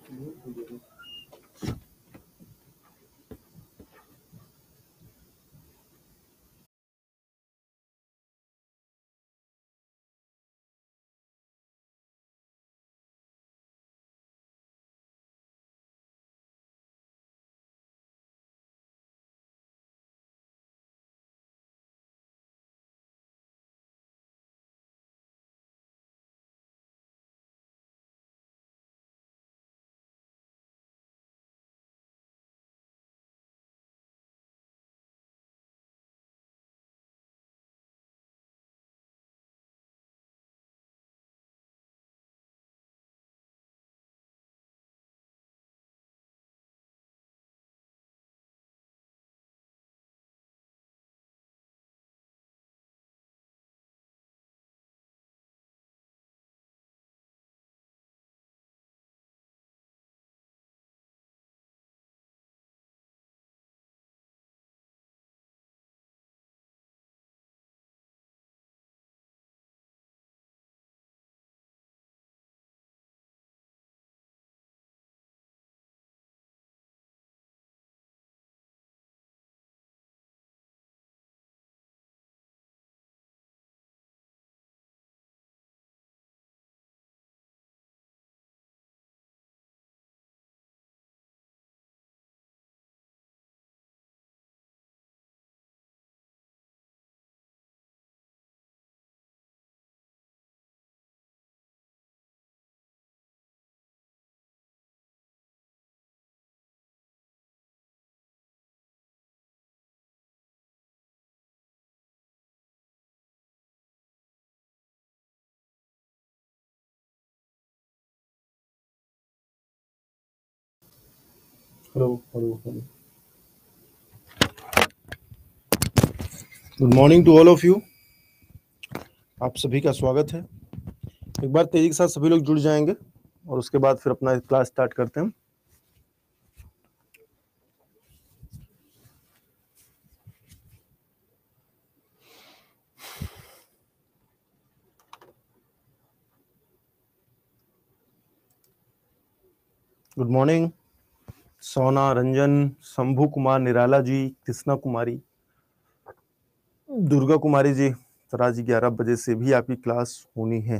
Gracias. Hello hello hello good morning to all of you आप सभी का स्वागत है एक बार तेजी के साथ सभी लोग जुड़ जाएंगे और उसके बाद फिर अपना क्लास स्टार्ट करते हैं गुड मॉर्निंग सोना रंजन शंभू कुमार निराला जी कृष्णा कुमारी दुर्गा कुमारी जी रात ग्यारह बजे से भी आपकी क्लास होनी है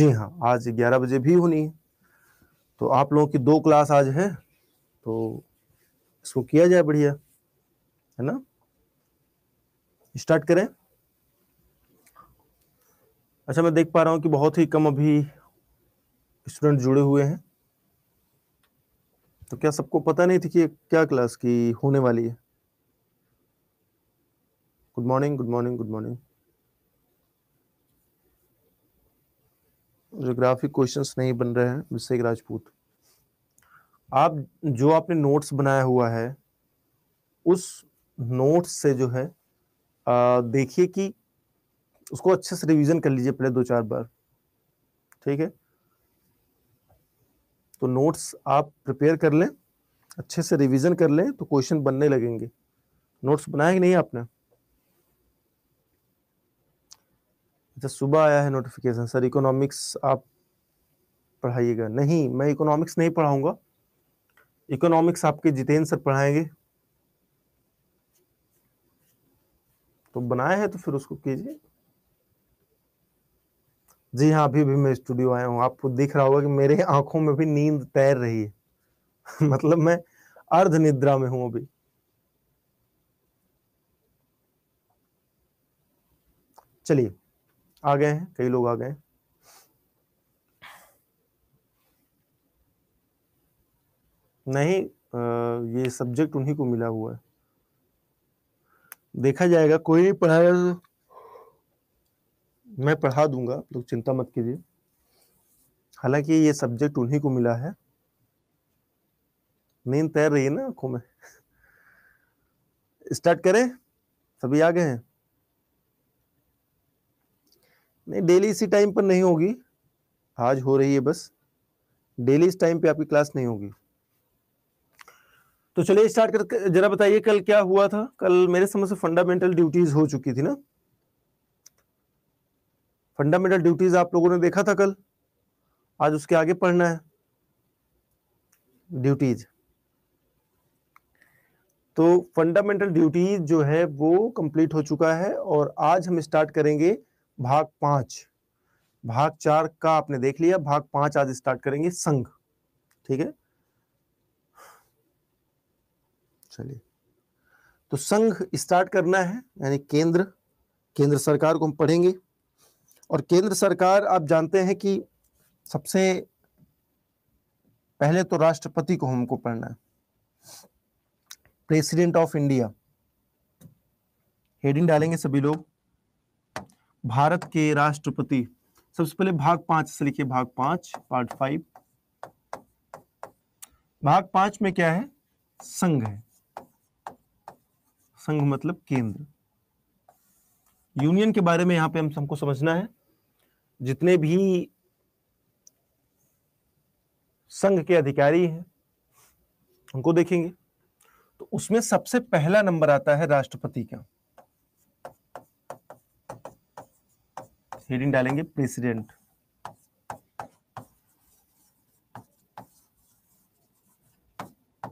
जी हाँ आज ग्यारह बजे भी होनी है तो आप लोगों की दो क्लास आज है तो इसको किया जाए बढ़िया है ना स्टार्ट करें अच्छा मैं देख पा रहा हूँ कि बहुत ही कम अभी स्टूडेंट जुड़े हुए हैं तो क्या सबको पता नहीं थी कि क्या क्लास की होने वाली है good morning good morning good morning geography questions नहीं बन रहे हैं विषय राजपूत आप जो आपने नोट्स बनाया हुआ है उस नोट्स से जो है देखिए कि उसको अच्छे से रिवीजन कर लीजिए पहले दो चार बार ठीक है तो नोट्स आप प्रिपेयर कर लें अच्छे से रिवीजन कर लें तो क्वेश्चन बनने लगेंगे नोट्स बनाए कि नहीं आपने अच्छा सुबह आया है नोटिफिकेशन सर इकोनॉमिक्स आप पढ़ाइएगा नहीं मैं इकोनॉमिक्स नहीं पढ़ाऊंगा इकोनॉमिक्स आपके जितेंद्र सर पढ़ाएंगे तो बनाया है तो फिर उसको कीजिए जी हाँ अभी भी मैं स्टूडियो आया हूँ आपको दिख रहा होगा कि मेरे आंखों में भी नींद तैर रही है मतलब मैं अर्ध निद्रा में हूं अभी चलिए आ गए हैं कई लोग आ गए नहीं नहीं ये सब्जेक्ट उन्हीं को मिला हुआ है देखा जाएगा कोई नहीं पढ़ाया मैं पढ़ा दूंगा आप लोग चिंता मत कीजिए हालांकि ये सब्जेक्ट उन्हीं को मिला है नींद तैर रही है ना आंखों में स्टार्ट करें सभी आ गए हैं नहीं डेली इसी टाइम पर नहीं होगी आज हो रही है बस डेली इस टाइम पे आपकी क्लास नहीं होगी तो चलिए स्टार्ट कर जरा बताइए कल क्या हुआ था कल मेरे समझ से फंडामेंटल ड्यूटीज हो चुकी थी ना फंडामेंटल ड्यूटीज आप लोगों ने देखा था कल आज उसके आगे पढ़ना है ड्यूटीज तो फंडामेंटल ड्यूटीज जो है वो कंप्लीट हो चुका है और आज हम स्टार्ट करेंगे भाग पांच भाग चार का आपने देख लिया भाग पांच आज स्टार्ट करेंगे संघ ठीक है चलिए तो संघ स्टार्ट करना है यानी केंद्र केंद्र सरकार को हम पढ़ेंगे और केंद्र सरकार आप जानते हैं कि सबसे पहले तो राष्ट्रपति को हमको पढ़ना है प्रेसिडेंट ऑफ इंडिया हेडिंग डालेंगे सभी लोग भारत के राष्ट्रपति सबसे पहले भाग पांच से लिखिए भाग पांच पार्ट फाइव भाग पांच में क्या है संघ है संघ मतलब केंद्र यूनियन के बारे में यहां पे हम सबको समझना है जितने भी संघ के अधिकारी हैं उनको देखेंगे तो उसमें सबसे पहला नंबर आता है राष्ट्रपति का हेडिंग डालेंगे president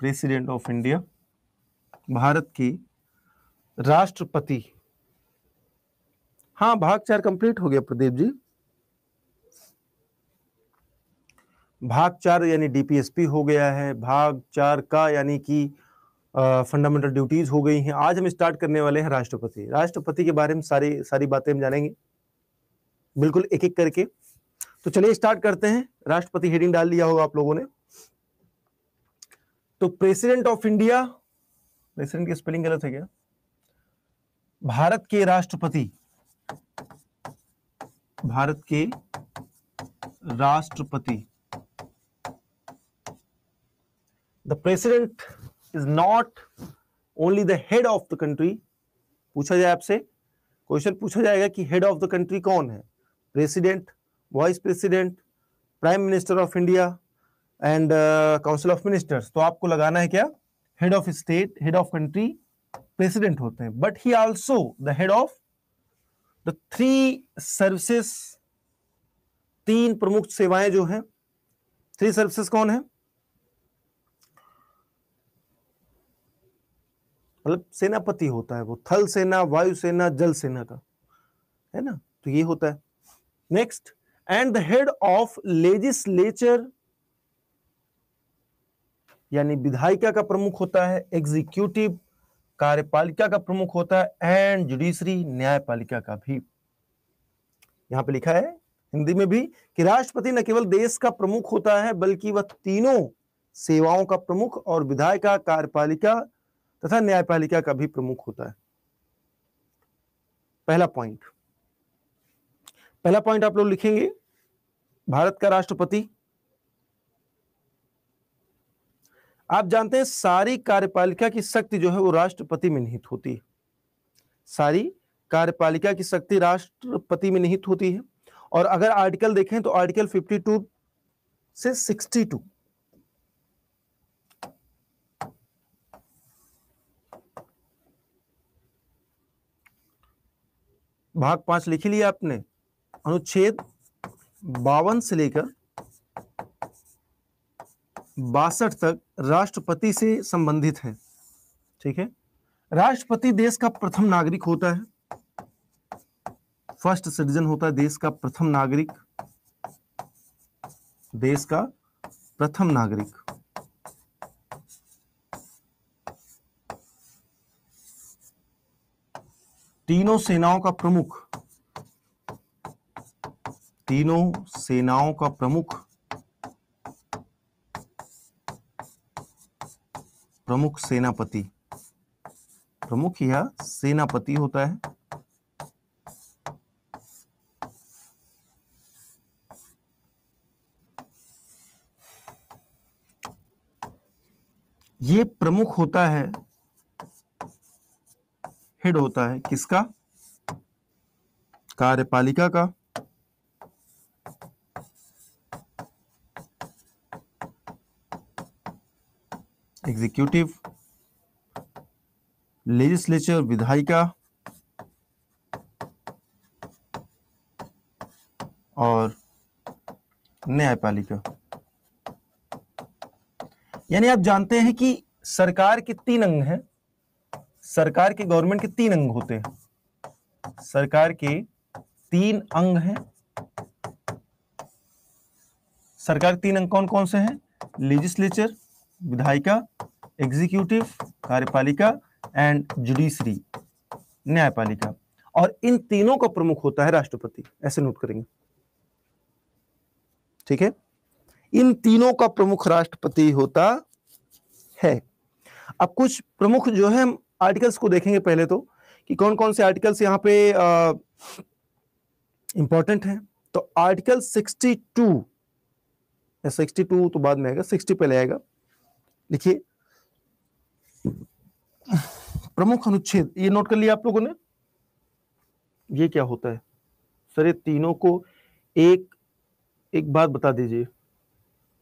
president of India Bharat की राष्ट्रपति हाँ भाग चार कंप्लीट हो गया प्रदीप जी भाग चार यानी डीपीएसपी हो गया है भाग चार का यानी कि फंडामेंटल ड्यूटीज़ हो गई हैं आज हम स्टार्ट करने वाले हैं राष्ट्रपति राष्ट्रपति के बारे में सारी सारी बातें हम जानेंगे बिल्कुल एक एक करके तो चलिए स्टार्ट करते हैं राष्ट्रपति हेडिंग डाल दिया होगा आप लोगों ने तो प्रेसिडेंट ऑफ इंडिया प्रेसिडेंट की स्पेलिंग गलत है क्या भारत के राष्ट्रपति भारत के राष्ट्रपति the president is not only the head of the country पूछा जाए आपसे क्वेश्चन पूछा जाएगा कि हेड ऑफ द कंट्री कौन है president vice president prime minister of India and council of ministers तो आपको लगाना है क्या head of state head of country president होते हैं but he also the head of the three services तीन प्रमुख सेवाएं जो हैं थ्री सर्विसेस कौन है मतलब सेनापति होता है वो थल सेना वायु सेना जल सेना का है ना तो ये होता है next and the head of legislature यानी विधायिका का प्रमुख होता है एग्जीक्यूटिव कार्यपालिका का प्रमुख होता है एंड जुडिशरी न्यायपालिका का भी यहां पे लिखा है हिंदी में भी कि राष्ट्रपति न केवल देश का प्रमुख होता है बल्कि वह तीनों सेवाओं का प्रमुख और विधायिका कार्यपालिका तथा न्यायपालिका का भी प्रमुख होता है पहला पॉइंट पहला पॉइंट आप लोग लिखेंगे भारत का राष्ट्रपति आप जानते हैं सारी कार्यपालिका की शक्ति जो है वो राष्ट्रपति में निहित होती है सारी कार्यपालिका की शक्ति राष्ट्रपति में निहित होती है और अगर आर्टिकल देखें तो आर्टिकल 52 से 62 भाग पांच लिख लिया आपने अनुच्छेद बावन से लेकर बासठ तक राष्ट्रपति से संबंधित है ठीक है राष्ट्रपति देश का प्रथम नागरिक होता है फर्स्ट सिटीजन होता है देश का प्रथम नागरिक देश का प्रथम नागरिक तीनों सेनाओं का प्रमुख तीनों सेनाओं का प्रमुख प्रमुख सेनापति प्रमुख यह सेनापति होता है ये प्रमुख होता है हेड होता है किसका कार्यपालिका का एग्जीक्यूटिव लेजिस्लेचर विधायिका और न्यायपालिका यानी आप जानते हैं कि सरकार के तीन अंग हैं सरकार के गवर्नमेंट के तीन अंग होते हैं सरकार के तीन अंग हैं सरकार के तीन अंग कौन कौन से हैं लेजिस्लेचर विधायिका एग्जीक्यूटिव कार्यपालिका एंड जुडिशरी न्यायपालिका और इन तीनों का प्रमुख होता है राष्ट्रपति ऐसे नोट करेंगे ठीक है इन तीनों का प्रमुख राष्ट्रपति होता है अब कुछ प्रमुख जो है आर्टिकल्स को देखेंगे पहले तो कि कौन कौन से आर्टिकल्स यहाँ पे इंपॉर्टेंट हैं तो आर्टिकल 62 या 62 तो बाद में आएगा 60 पहले आएगा लिखिए प्रमुख अनुच्छेद ये नोट कर लिया आप लोगों ने ये क्या होता है सर ये तीनों को एक एक बात बता दीजिए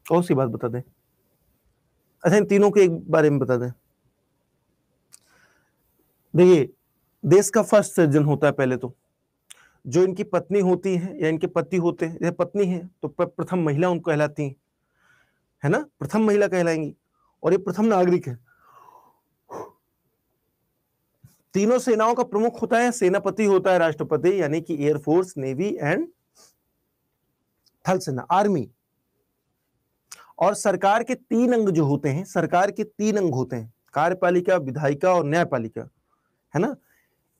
कौन सी बात बता दें अच्छा इन तीनों के एक बारे में बता दें देखिए देश का फर्स्ट सर्जन होता है पहले तो जो इनकी पत्नी होती है या इनके पति होते हैं या पत्नी है तो प्रथम महिला उनको कहलाती है है ना प्रथम महिला कहलाएंगी और ये प्रथम नागरिक है तीनों सेनाओं का प्रमुख होता है सेनापति होता है राष्ट्रपति यानी कि एयरफोर्स नेवी एंड थल सेना आर्मी और सरकार के तीन अंग जो होते हैं सरकार के तीन अंग होते हैं कार्यपालिका विधायिका और न्यायपालिका है ना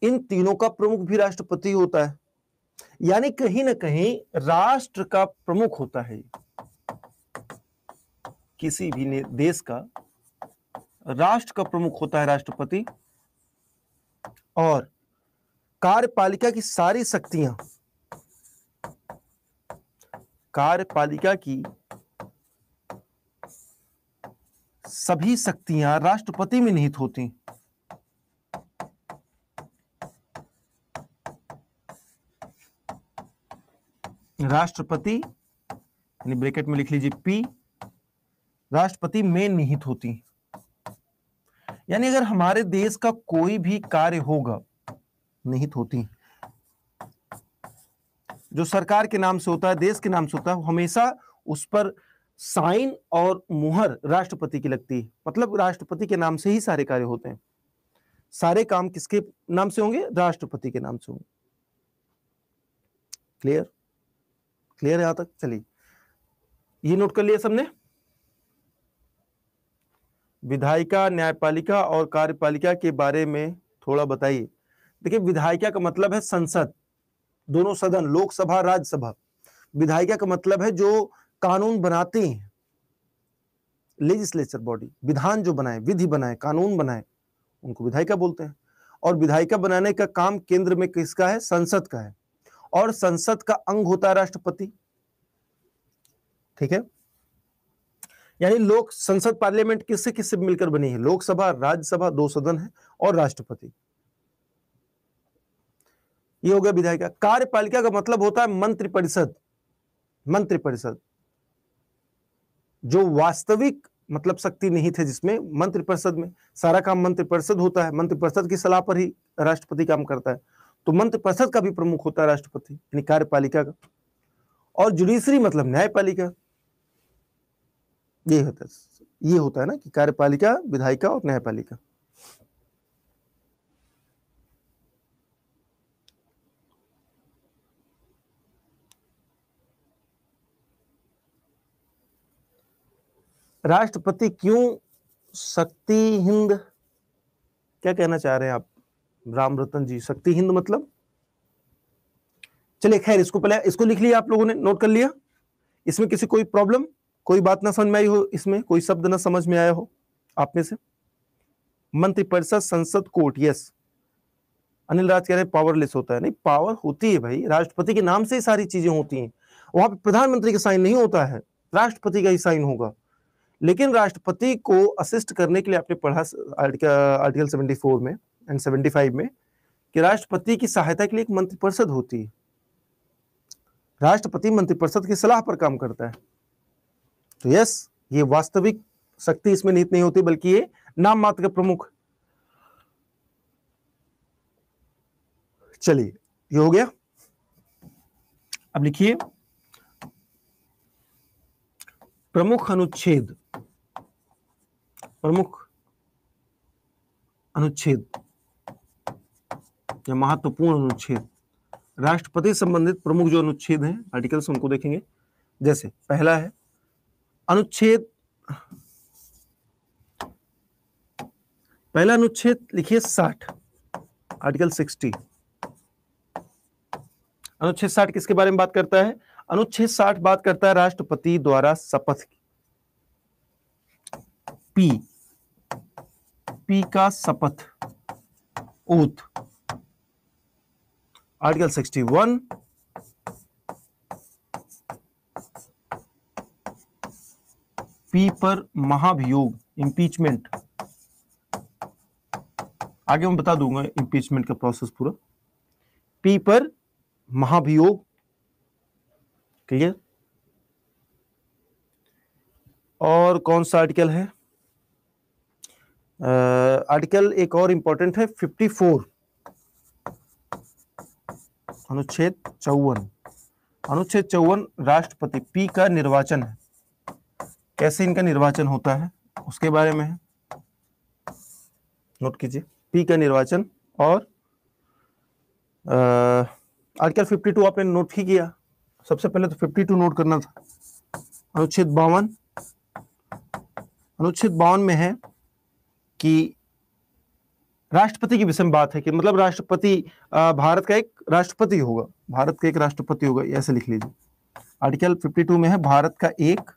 इन तीनों का प्रमुख भी राष्ट्रपति होता है यानी कहीं ना कहीं राष्ट्र का प्रमुख होता है किसी भी देश का राष्ट्र का प्रमुख होता है राष्ट्रपति और कार्यपालिका की सारी शक्तियां कार्यपालिका की सभी शक्तियां राष्ट्रपति में निहित होती हैं राष्ट्रपति यानी ब्रैकेट में लिख लीजिए पी राष्ट्रपति में निहित होती यानी अगर हमारे देश का कोई भी कार्य होगा निहित होती जो सरकार के नाम से होता है देश के नाम से होता है हमेशा उस पर साइन और मुहर राष्ट्रपति की लगती है मतलब राष्ट्रपति के नाम से ही सारे कार्य होते हैं सारे काम किसके नाम से होंगे राष्ट्रपति के नाम से होंगे क्लियर क्लियर है यहां तक चलिए ये नोट कर लिया सबने विधायिका न्यायपालिका और कार्यपालिका के बारे में थोड़ा बताइए देखिए विधायिका का मतलब है संसद दोनों सदन लोकसभा राज्यसभा विधायिका का मतलब है जो कानून बनाते हैं लेजिस्लेचर बॉडी विधान जो बनाए विधि बनाए कानून बनाए उनको विधायिका बोलते हैं और विधायिका बनाने का काम केंद्र में किसका है संसद का है और संसद का अंग होता है राष्ट्रपति ठीक है यानी लोक संसद पार्लियामेंट किससे किससे मिलकर बनी है लोकसभा राज्यसभा दो सदन है और राष्ट्रपति ये हो गया विधायिका कार्यपालिका का मतलब होता है मंत्रिपरिषद मंत्रिपरिषद जो वास्तविक मतलब शक्ति नहीं थे जिसमें मंत्रिपरिषद में सारा काम मंत्रिपरिषद होता है मंत्रिपरिषद की सलाह पर ही राष्ट्रपति काम करता है तो मंत्र परिषद का भी प्रमुख होता है राष्ट्रपति यानी कार्यपालिका का और जुडिशरी मतलब न्यायपालिका ये होता है ये होता है ना कि कार्यपालिका विधायिका और न्यायपालिका राष्ट्रपति क्यों शक्ति हिंद क्या कहना चाह रहे हैं आप राम रतन जी शक्ति हिंद मतलब चलिए खैर इसको पहले इसको लिख लिया आप लोगों ने नोट कर लिया इसमें किसी कोई प्रॉब्लम कोई बात ना समझ में आई हो इसमें कोई शब्द ना समझ में आया हो आप में से मंत्रिपरिषद संसद कोर्ट यस अनिल राज कह रहे हैं पावरलेस होता है नहीं पावर होती है भाई राष्ट्रपति के नाम से ही सारी चीजें होती हैं वहां पर प्रधानमंत्री का साइन नहीं होता है राष्ट्रपति का ही साइन होगा लेकिन राष्ट्रपति को असिस्ट करने के लिए आपने पढ़ा आर्टिकल सेवेंटी फोर में एंड 75 में कि राष्ट्रपति की सहायता के लिए एक मंत्रिपरिषद होती है राष्ट्रपति मंत्रिपरिषद की सलाह पर काम करता है तो यस ये वास्तविक शक्ति इसमें निहित नहीं होती बल्कि ये नाम मात्र के प्रमुख चलिए ये हो गया अब लिखिए प्रमुख अनुच्छेद प्रमुख अनुच्छेद या महत्वपूर्ण अनुच्छेद राष्ट्रपति संबंधित प्रमुख जो अनुच्छेद हैं आर्टिकल्स उनको देखेंगे जैसे पहला है अनुच्छेद पहला अनुच्छेद लिखिए साठ आर्टिकल सिक्सटी अनुच्छेद साठ किसके बारे में बात करता है अनुच्छेद साठ बात करता है राष्ट्रपति द्वारा शपथ की पी पी का शपथ ओथ सिक्सटी 61 पी पर महाभियोग इंपीचमेंट आगे मैं बता दूंगा इंपीचमेंट का प्रोसेस पूरा पी पर महाभियोग क्लियर और कौन सा आर्टिकल है आर्टिकल uh, एक और इंपॉर्टेंट है 54 अनुच्छेद चौवन अनुच्छेद चौवन राष्ट्रपति पी का निर्वाचन है कैसे इनका निर्वाचन होता है उसके बारे में है नोट कीजिए पी का निर्वाचन और आर्टिकल 52 आपने नोट ही किया सबसे पहले तो 52 नोट करना था अनुच्छेद बावन अनुच्छेद बावन में है कि राष्ट्रपति की विषम बात है कि मतलब राष्ट्रपति भारत का एक राष्ट्रपति होगा भारत का एक राष्ट्रपति होगा ऐसे लिख लीजिए आर्टिकल 52 में है भारत का एक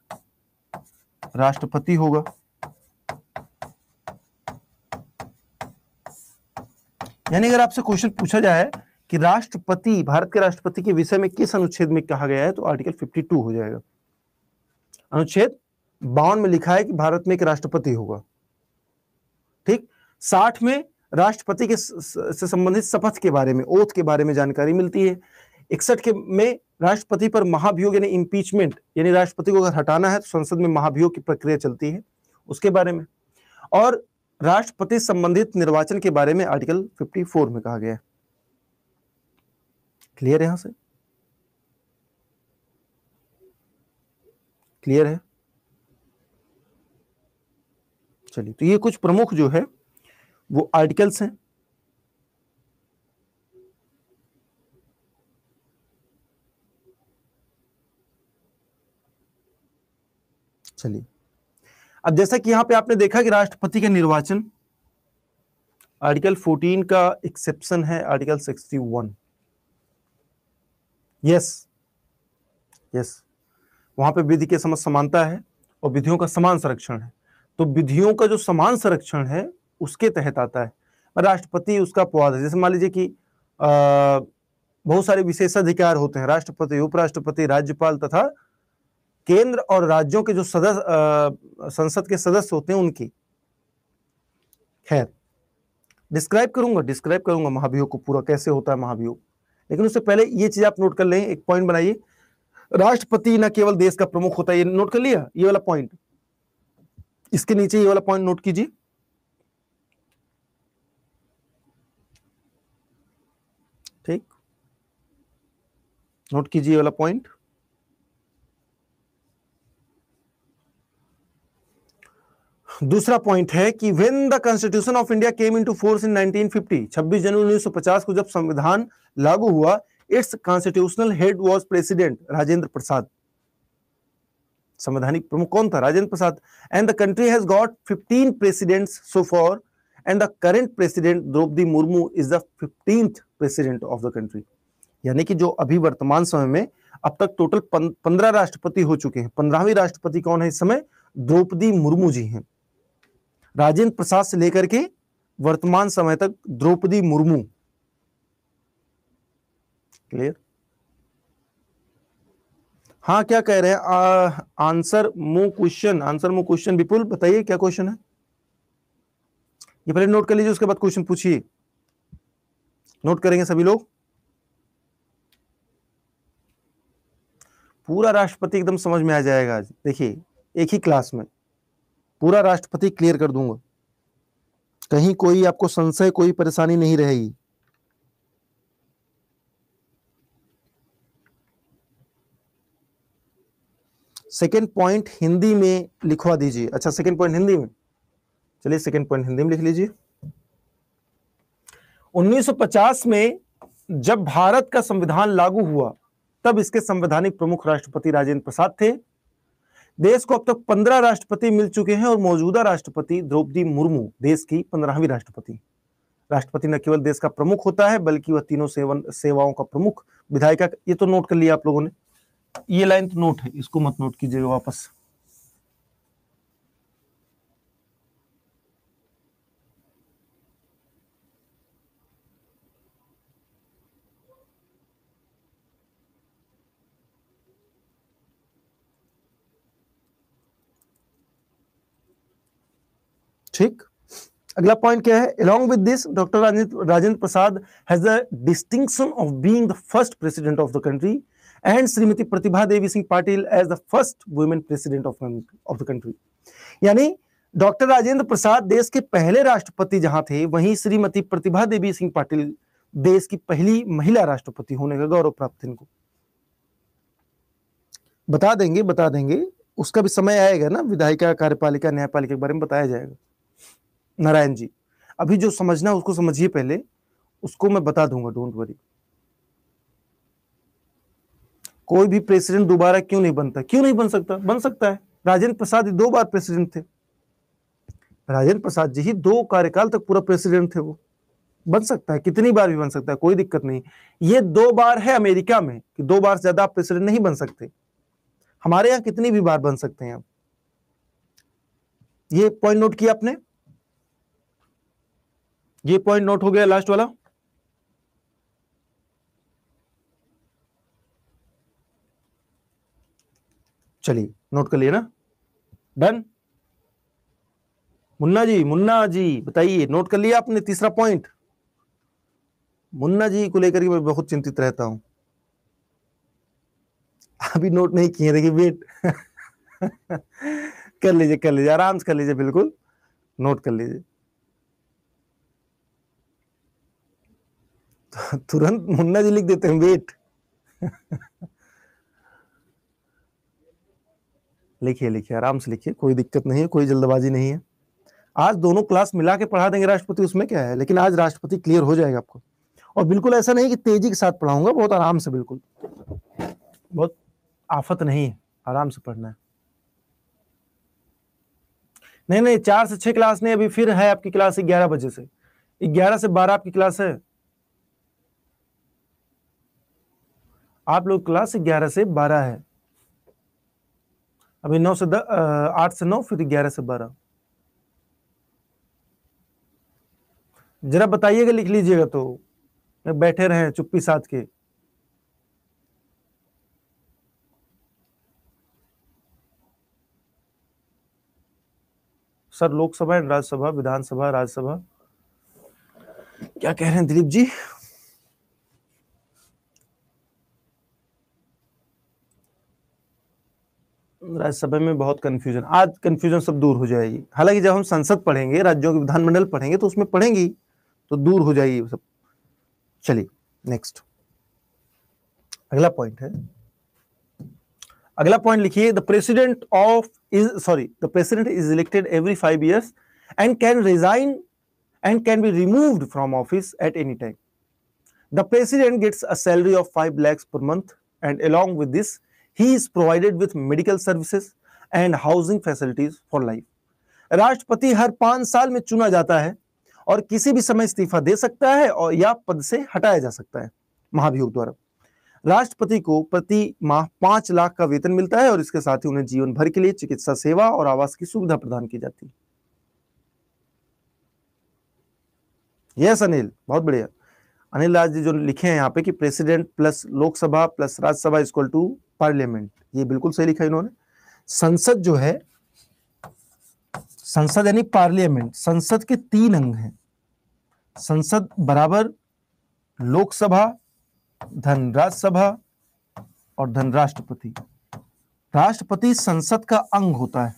राष्ट्रपति होगा यानी अगर आपसे क्वेश्चन पूछा जाए कि राष्ट्रपति भारत के राष्ट्रपति के विषय में किस अनुच्छेद में कहा गया है तो आर्टिकल 52 हो जाएगा अनुच्छेद बावन में लिखा है कि भारत में एक राष्ट्रपति होगा ठीक साठ में राष्ट्रपति के से संबंधित शपथ के बारे में ओथ के बारे में जानकारी मिलती है इकसठ के में राष्ट्रपति पर महाभियोग यानी इम्पीचमेंट यानी राष्ट्रपति को अगर हटाना है तो संसद में महाभियोग की प्रक्रिया चलती है उसके बारे में और राष्ट्रपति संबंधित निर्वाचन के बारे में आर्टिकल 54 में कहा गया है क्लियर यहां से क्लियर है चलिए तो ये कुछ प्रमुख जो है वो आर्टिकल्स हैं चलिए अब जैसा कि यहां पे आपने देखा कि राष्ट्रपति का निर्वाचन आर्टिकल 14 का एक्सेप्शन है आर्टिकल 61 यस यस वहां पे विधि के समझ समानता है और विधियों का समान संरक्षण है तो विधियों का जो समान संरक्षण है उसके तहत आता है राष्ट्रपति उसका पद है जैसे मान लीजिए कि बहुत सारे विशेषाधिकार होते हैं राष्ट्रपति उपराष्ट्रपति राज्यपाल तथा केंद्र और राज्यों के जो सदस्य संसद के सदस्य होते हैं उनकी खैर डिस्क्राइब करूंगा डिस्क्राइब करूंगा महाभियोग को पूरा कैसे होता है महाभियोग लेकिन उससे पहले ये चीज आप नोट कर लें एक पॉइंट बनाइए राष्ट्रपति न केवल देश का प्रमुख होता है ये नोट कर लिया ये वाला पॉइंट इसके नीचे ये वाला पॉइंट नोट कीजिए नोट कीजिए वाला पॉइंट दूसरा पॉइंट है कि when the constitution of India came into force in 1950 26 जनवरी 1950 को जब संविधान लागू हुआ it's constitutional head was president Rajendra Prasad संवैधानिक प्रमुख कौन था Rajendra Prasad and the country has got 15 presidents so far and the current president Draupadi Murmu is the fifteenth president of the country यानी कि जो अभी वर्तमान समय में अब तक टोटल पंद्रह राष्ट्रपति हो चुके हैं पंद्रहवीं राष्ट्रपति कौन है इस समय द्रौपदी मुर्मू जी हैं राजेंद्र प्रसाद से लेकर के वर्तमान समय तक द्रौपदी मुर्मू क्लियर हाँ क्या कह रहे हैं आ, आंसर मो क्वेश्चन आंसर मो क्वेश्चन विपुल बताइए क्या क्वेश्चन है ये पहले नोट कर लीजिए उसके बाद क्वेश्चन पूछिए नोट करेंगे सभी लोग पूरा राष्ट्रपति एकदम समझ में आ जाएगा आज देखिए एक ही क्लास में पूरा राष्ट्रपति क्लियर कर दूंगा कहीं कोई आपको संशय कोई परेशानी नहीं रहेगी सेकेंड पॉइंट हिंदी में लिखवा दीजिए अच्छा सेकेंड पॉइंट हिंदी में चलिए सेकेंड पॉइंट हिंदी में लिख लीजिए 1950 में जब भारत का संविधान लागू हुआ तब इसके संवैधानिक प्रमुख राष्ट्रपति राजेंद्र प्रसाद थे देश को अब तक पंद्रह राष्ट्रपति मिल चुके हैं और मौजूदा राष्ट्रपति द्रौपदी मुर्मू देश की पंद्रहवीं राष्ट्रपति राष्ट्रपति न केवल देश का प्रमुख होता है बल्कि वह तीनों सेवन सेवाओं का प्रमुख विधायिका ये तो नोट कर लिया आप लोगों ने ये लाइन तो नोट है इसको मत नोट कीजिएगा वापस ठीक अगला पॉइंट क्या है along with this doctor Rajendra Prasad has the distinction of being the first president of the country and Shrimati Pratibha Devi Singh Patil as the first women president of of the country यानी डॉक्टर राजेंद्र प्रसाद देश के पहले राष्ट्रपति जहां थे वहीं श्रीमती प्रतिभा देवी सिंह पाटिल देश की पहली महिला राष्ट्रपति होने का गौरव प्राप्त इनको बता देंगे बता देंगे उसका भी समय आएगा ना विधायिका कार्यपालिका न्यायपालिका के बारे में बताया जाएगा नारायण जी अभी जो समझना उसको समझिए पहले उसको मैं बता दूंगा डोंट वरी कोई भी प्रेसिडेंट दोबारा क्यों नहीं बनता क्यों नहीं बन सकता बन सकता है राजेंद्र प्रसाद दो बार प्रेसिडेंट थे राजेंद्र प्रसाद जी ही दो कार्यकाल तक पूरा प्रेसिडेंट थे वो बन सकता है कितनी बार भी बन सकता है कोई दिक्कत नहीं ये दो बार है अमेरिका में कि दो बार ज्यादा आप प्रेसिडेंट नहीं बन सकते हमारे यहां कितनी भी बार बन सकते हैं आप ये पॉइंट नोट किया आपने ये पॉइंट नोट हो गया लास्ट वाला चलिए नोट कर लिए ना डन मुन्ना जी मुन्ना जी बताइए नोट कर लिया आपने तीसरा पॉइंट मुन्ना जी को लेकर के मैं बहुत चिंतित रहता हूं अभी नोट नहीं किए देखिए वेट कर लीजिए कर लीजिए आराम से कर लीजिए बिल्कुल नोट कर लीजिए तुरंत मुन्ना जी लिख देते हैं वेट लिखिए लिखिए आराम से लिखिए कोई दिक्कत नहीं है कोई जल्दबाजी नहीं है आज दोनों क्लास मिला के पढ़ा देंगे राष्ट्रपति उसमें क्या है लेकिन आज राष्ट्रपति क्लियर हो जाएगा आपको और बिल्कुल ऐसा नहीं कि तेजी के साथ पढ़ाऊंगा बहुत आराम से बिल्कुल बहुत आफत नहीं है आराम से पढ़ना है नहीं नहीं चार से छह क्लास नहीं अभी फिर है आपकी क्लास ग्यारह बजे से ग्यारह से बारह आपकी क्लास है आप लोग क्लास ग्यारह से बारह है अभी नौ से दस आठ से नौ फिर ग्यारह से बारह जरा बताइएगा लिख लीजिएगा तो बैठे रहे चुप्पी साथ के सर लोकसभा राज्यसभा विधानसभा राज्यसभा क्या कह रहे हैं दिलीप जी राज्यसभा में बहुत कंफ्यूजन आज कंफ्यूजन सब दूर हो जाएगी हालांकि जब हम संसद पढ़ेंगे राज्यों के विधानमंडल पढ़ेंगे तो उसमें पढ़ेंगी तो दूर हो जाएगी सब चलिए नेक्स्ट अगला पॉइंट है अगला पॉइंट लिखिए the president of is sorry the president is elected every five years and can resign and can be removed from office at any time the president gets a salary of five lakhs per month and along with this He is provided with medical services and housing facilities for life. राष्ट्रपति हर पांच साल में चुना जाता है और किसी भी समय इस्तीफा दे सकता है और या पद से हटाया जा सकता है महाभियोग द्वारा राष्ट्रपति को प्रति माह पांच लाख का वेतन मिलता है और इसके साथ ही उन्हें जीवन भर के लिए चिकित्सा सेवा और आवास की सुविधा प्रदान की जाती है यस अनिल बहुत बढ़िया अनिल राज जी जो लिखे हैं यहाँ पे कि president plus Lok Sabha plus Rajya Sabha is to parliament ये बिल्कुल सही लिखा इन्होंने संसद जो है संसद यानी पार्लियामेंट संसद के तीन अंग हैं संसद बराबर लोकसभा धन राज्यसभा और धन राष्ट्रपति राष्ट्रपति संसद का अंग होता है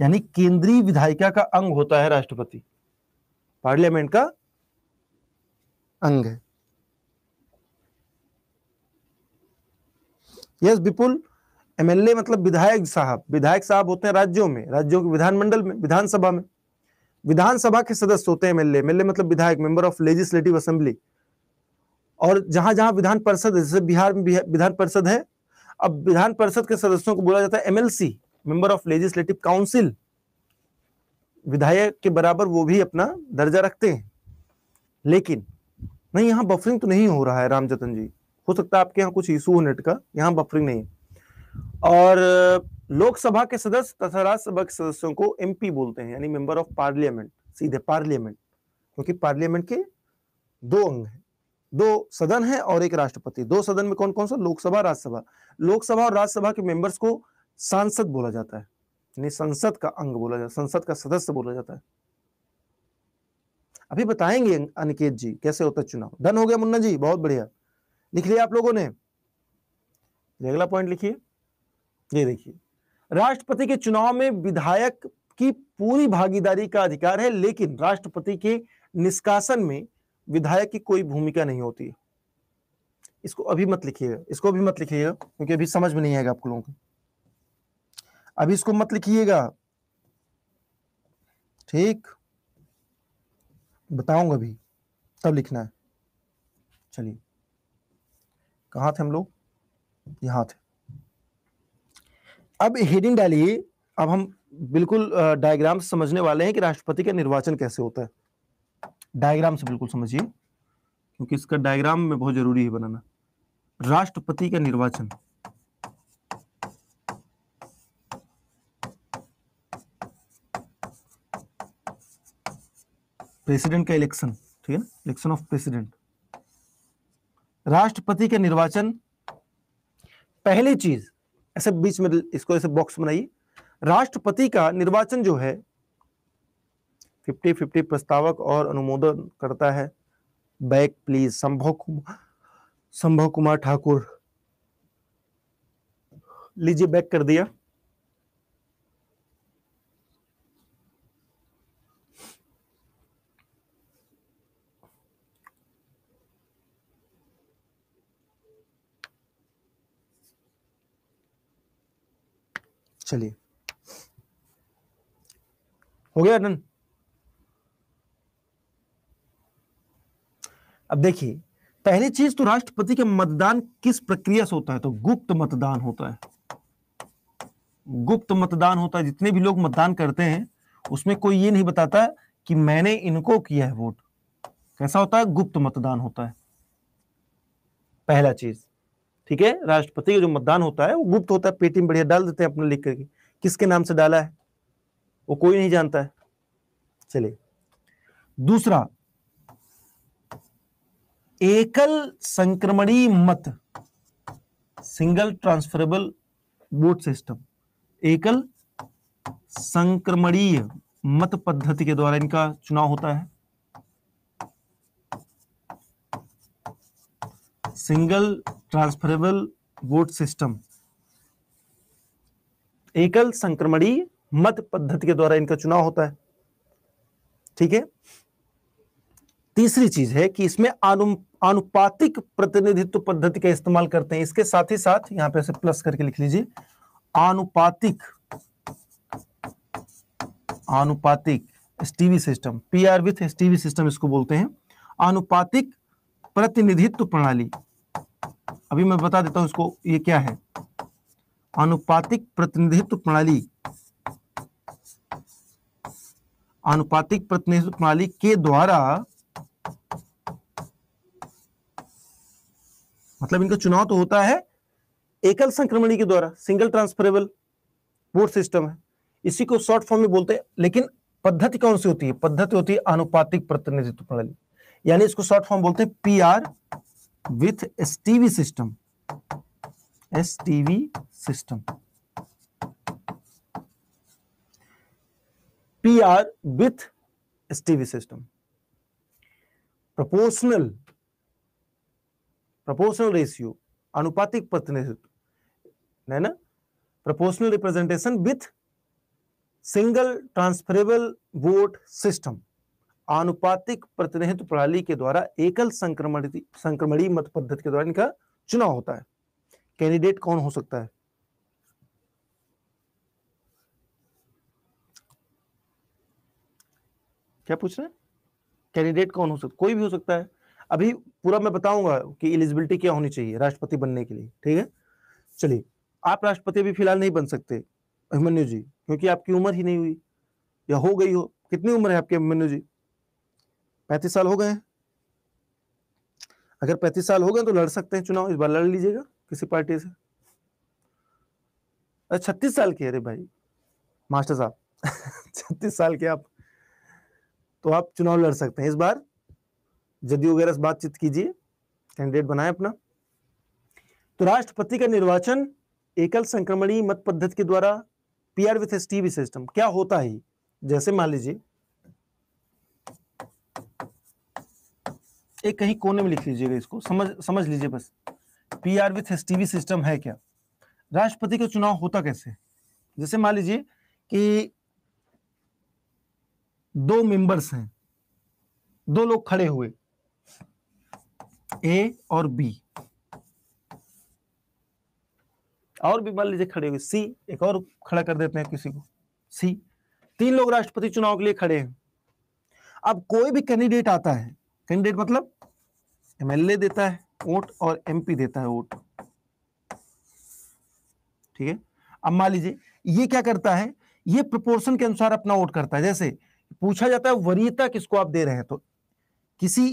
यानी केंद्रीय विधायिका का अंग होता है राष्ट्रपति पार्लियामेंट का अंग है यस विपुल एमएलए मतलब विधायक साहब विधायक साहब होते हैं राज्यों में राज्यों के विधानमंडल में विधानसभा में विधानसभा के सदस्य होते हैं एमएलए एमएलए मतलब विधायक मेंबर ऑफ लेजिस्लेटिव असेंबली और जहां जहां विधान परिषद जैसे बिहार में विधान परिषद है अब विधान परिषद के सदस्यों को बोला जाता है MLC member of legislative council विधायक के बराबर वो भी अपना दर्जा रखते हैं लेकिन नहीं यहाँ बफरिंग तो नहीं हो रहा है रामजतन जी हो सकता है आपके यहाँ कुछ इशू हो नेट का यहाँ बफरिंग नहीं और लोकसभा के सदस्य तथा राज्यसभा के सदस्यों को एमपी बोलते हैं यानी मेंबर ऑफ पार्लियामेंट सीधे पार्लियामेंट क्योंकि पार्लियामेंट के दो अंग हैं दो सदन है और एक राष्ट्रपति दो सदन में कौन कौन सा लोकसभा राज्यसभा लोकसभा और राज्यसभा के मेंबर्स को सांसद बोला जाता है यानी संसद का अंग बोला जाता है संसद का सदस्य बोला जाता है अभी बताएंगे अनिकेत जी कैसे होता है चुनाव धन हो गया मुन्ना जी बहुत बढ़िया लिख लिया आप लोगों ने अगला पॉइंट लिखिए ये देखिए राष्ट्रपति के चुनाव में विधायक की पूरी भागीदारी का अधिकार है लेकिन राष्ट्रपति के निष्कासन में विधायक की कोई भूमिका नहीं होती है इसको अभी मत लिखिएगा इसको अभी मत लिखिएगा क्योंकि अभी समझ में नहीं आएगा आप लोगों को अभी इसको मत लिखिएगा ठीक बताऊंगा भी तब लिखना है चलिए कहा थे हम लोग यहां थे अब हेडिंग डालिए अब हम बिल्कुल डायग्राम से समझने वाले हैं कि राष्ट्रपति का निर्वाचन कैसे होता है डायग्राम से बिल्कुल समझिए क्योंकि इसका डायग्राम में बहुत जरूरी है बनाना राष्ट्रपति का निर्वाचन प्रेसिडेंट का इलेक्शन ठीक है ना इलेक्शन ऑफ प्रेसिडेंट राष्ट्रपति का निर्वाचन पहली चीज ऐसे बीच में इसको ऐसे बॉक्स बनाइए राष्ट्रपति का निर्वाचन जो है फिफ्टी फिफ्टी प्रस्तावक और अनुमोदन करता है बैक प्लीज संभव कुमार संभव कुमार ठाकुर लीजिए बैक कर दिया चलिए हो गया डन अब देखिए पहली चीज तो राष्ट्रपति का मतदान किस प्रक्रिया से होता है तो गुप्त मतदान होता है गुप्त मतदान होता है जितने भी लोग मतदान करते हैं उसमें कोई ये नहीं बताता कि मैंने इनको किया है वोट कैसा होता है गुप्त मतदान होता है पहला चीज ठीक है राष्ट्रपति का जो मतदान होता है वो गुप्त होता है पेटीएम बढ़िया डाल देते हैं अपने लिख करके किसके नाम से डाला है वो कोई नहीं जानता है चलिए दूसरा एकल संक्रमणी मत सिंगल ट्रांसफरेबल वोट सिस्टम एकल संक्रमणीय मत पद्धति के द्वारा इनका चुनाव होता है सिंगल ट्रांसफरेबल वोट सिस्टम एकल संक्रमणी मत पद्धति के द्वारा इनका चुनाव होता है ठीक है तीसरी चीज है कि इसमें आनु आनुपातिक प्रतिनिधित्व पद्धति का इस्तेमाल करते हैं इसके साथ ही साथ यहां पे ऐसे प्लस करके लिख लीजिए आनुपातिक आनुपातिक STV system PR with STV system इसको बोलते हैं आनुपातिक प्रतिनिधित्व प्रणाली अभी मैं बता देता हूं इसको ये क्या है अनुपातिक प्रतिनिधित्व प्रणाली अनुपातिक प्रतिनिधित्व प्रणाली के द्वारा मतलब इनका चुनाव तो होता है एकल संक्रमणी के द्वारा सिंगल ट्रांसफरेबल वोट सिस्टम है इसी को शॉर्ट फॉर्म में बोलते हैं लेकिन पद्धति कौन सी होती है पद्धति होती है अनुपातिक प्रतिनिधित्व प्रणाली यानी इसको शॉर्ट फॉर्म बोलते हैं P R with STV system. STV system. PR with STV system. Proportional. Proportional ratio. अनुपातिक प्रतिनिधित्व है ना proportional representation with single transferable vote system आनुपातिक प्रतिनिधित्व प्रणाली के द्वारा एकल संक्रमण संक्रमणी मत पद्धति के द्वारा इनका चुनाव होता है कैंडिडेट कौन हो सकता है क्या पूछ रहे हैं कैंडिडेट कौन हो सकता कोई भी हो सकता है अभी पूरा मैं बताऊंगा कि एलिजिबिलिटी क्या होनी चाहिए राष्ट्रपति बनने के लिए ठीक है चलिए आप राष्ट्रपति अभी फिलहाल नहीं बन सकते अभिमन्यु जी क्योंकि आपकी उम्र ही नहीं हुई या हो गई हो कितनी उम्र है आपकी अभिमन्यु जी पैंतीस साल हो गए हैं अगर पैंतीस साल हो गए तो लड़ सकते हैं चुनाव इस बार लड़ लीजिएगा किसी पार्टी से अरे छत्तीस साल के अरे भाई मास्टर साहब छत्तीस साल के आप तो आप चुनाव लड़ सकते हैं इस बार जदयू वगैरह से बातचीत कीजिए कैंडिडेट बनाए अपना तो राष्ट्रपति का निर्वाचन एकल संक्रमणी मत पद्धति के द्वारा पीआर विथ टीवी सिस्टम क्या होता है जैसे मान लीजिए एक कहीं कोने में लिख लीजिएगा इसको समझ समझ लीजिए बस P R with STV system है क्या राष्ट्रपति का चुनाव होता कैसे जैसे मान लीजिए कि दो मेंबर्स हैं दो लोग खड़े हुए ए और बी और भी मान लीजिए खड़े हुए सी एक और खड़ा कर देते हैं किसी को सी तीन लोग राष्ट्रपति चुनाव के लिए खड़े हैं अब कोई भी कैंडिडेट आता है कैंडिडेट मतलब एमएलए देता है वोट और एमपी देता है वोट ठीक है अब मान लीजिए ये क्या करता है ये प्रोपोर्शन के अनुसार अपना वोट करता है जैसे पूछा जाता है वरीयता किसको आप दे रहे हैं तो किसी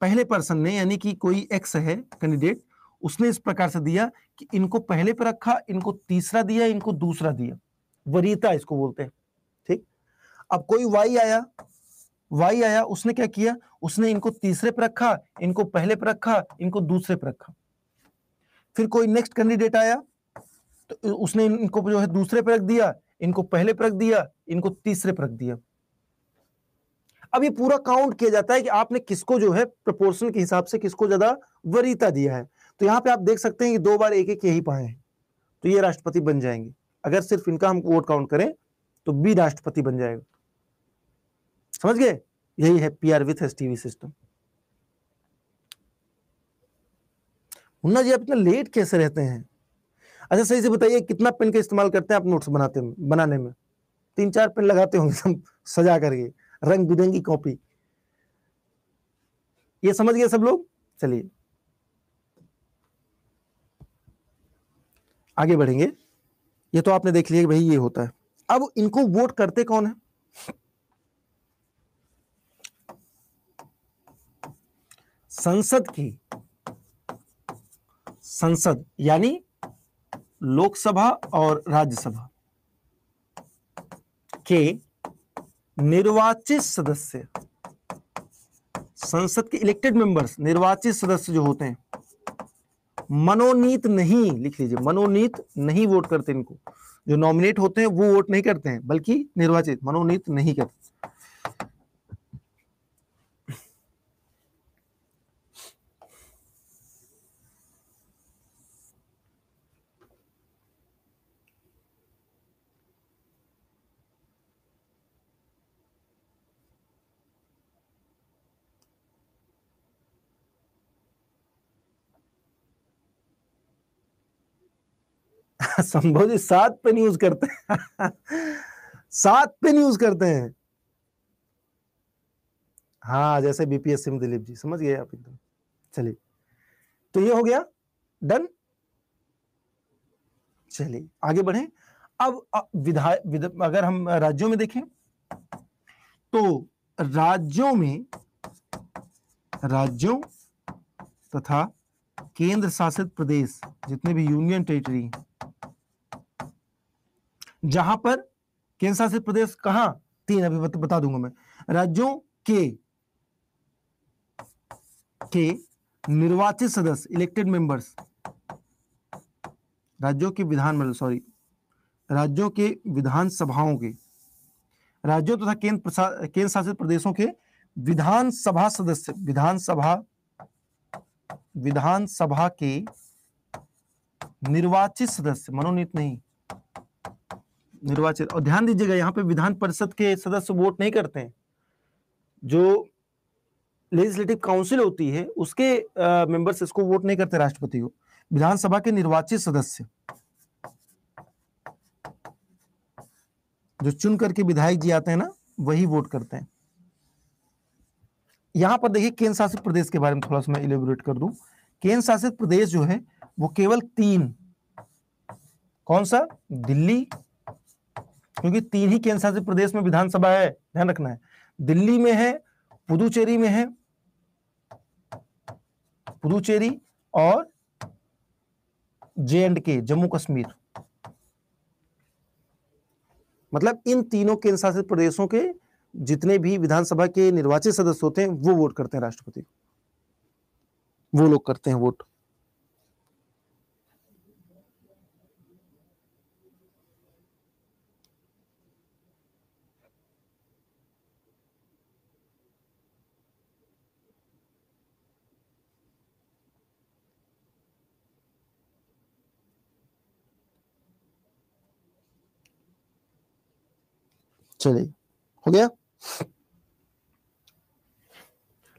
पहले पर्सन ने यानी कि कोई एक्स है कैंडिडेट उसने इस प्रकार से दिया कि इनको पहले पर रखा इनको तीसरा दिया इनको दूसरा दिया वरीयता इसको बोलते हैं ठीक अब कोई वाई आया वाई आया उसने क्या किया उसने इनको तीसरे पर रखा इनको पहले पर रखा इनको दूसरे पर रखा फिर कोई नेक्स्ट कैंडिडेट आया तो उसने इनको जो है दूसरे पर रख दिया इनको पहले पर रख दिया इनको तीसरे पर रख दिया अब ये पूरा काउंट किया जाता है कि आपने किसको जो है प्रपोर्सन के हिसाब से किसको ज्यादा वरीता दिया है तो यहां पे आप देख सकते हैं कि दो बार एक एक यही पाए हैं तो ये राष्ट्रपति बन जाएंगे अगर सिर्फ इनका हम वोट काउंट करें तो बी राष्ट्रपति बन जाएगा समझ गए यही है PR with S TV system Munna ji आप इतना लेट कैसे रहते हैं अच्छा सही से बताइए कितना पेन का इस्तेमाल करते हैं आप नोट्स बनाते में बनाने में तीन चार पेन लगाते होंगे सब सजा करके रंग बिरंगी कॉपी ये समझ गए सब लोग चलिए आगे बढ़ेंगे ये तो आपने देख लिया भाई ये होता है अब इनको वोट करते कौन है संसद की संसद यानी लोकसभा और राज्यसभा के निर्वाचित सदस्य संसद के इलेक्टेड मेंबर्स निर्वाचित सदस्य जो होते हैं मनोनीत नहीं लिख लीजिए मनोनीत नहीं वोट करते इनको जो नॉमिनेट होते हैं वो वोट नहीं करते हैं बल्कि निर्वाचित मनोनीत नहीं करते संभव जी सात पेन यूज करते हैं सात पेन यूज करते हैं हाँ जैसे बीपीएससी में दिलीप जी समझ गए आप एकदम चलिए तो ये हो गया डन चलिए आगे बढ़े अब विधा अगर हम राज्यों में देखें तो राज्यों में राज्यों तथा केंद्र शासित प्रदेश जितने भी यूनियन टेरिटरी जहां पर केंद्र शासित प्रदेश कहा तीन अभी बता दूंगा मैं राज्यों के के निर्वाचित सदस्य इलेक्टेड मेंबर्स राज्यों के विधान सॉरी राज्यों के विधानसभाओं के राज्यों तथा तो केंद्र केंद्र शासित प्रदेशों के विधानसभा सदस्य विधानसभा विधानसभा के निर्वाचित सदस्य मनोनीत नहीं निर्वाचित और ध्यान दीजिएगा यहाँ पे विधान परिषद के सदस्य वोट नहीं करते हैं जो लेजिस्लेटिव काउंसिल होती है उसके मेंबर्स इसको वोट नहीं करते राष्ट्रपति को विधानसभा के निर्वाचित सदस्य जो चुन करके विधायक जी आते हैं ना वही वोट करते हैं यहां पर देखिए केंद्र शासित प्रदेश के बारे में थोड़ा सा मैं इलेबोरेट कर दू केंद्र शासित प्रदेश जो है वो केवल तीन कौन सा दिल्ली क्योंकि तीन ही केंद्र शासित प्रदेश में विधानसभा है ध्यान रखना है दिल्ली में है पुदुचेरी में है पुदुचेरी और जे एंड के जम्मू कश्मीर मतलब इन तीनों केंद्र शासित प्रदेशों के जितने भी विधानसभा के निर्वाचित सदस्य होते हैं वो वोट करते हैं राष्ट्रपति वो लोग करते हैं वोट चलिए हो गया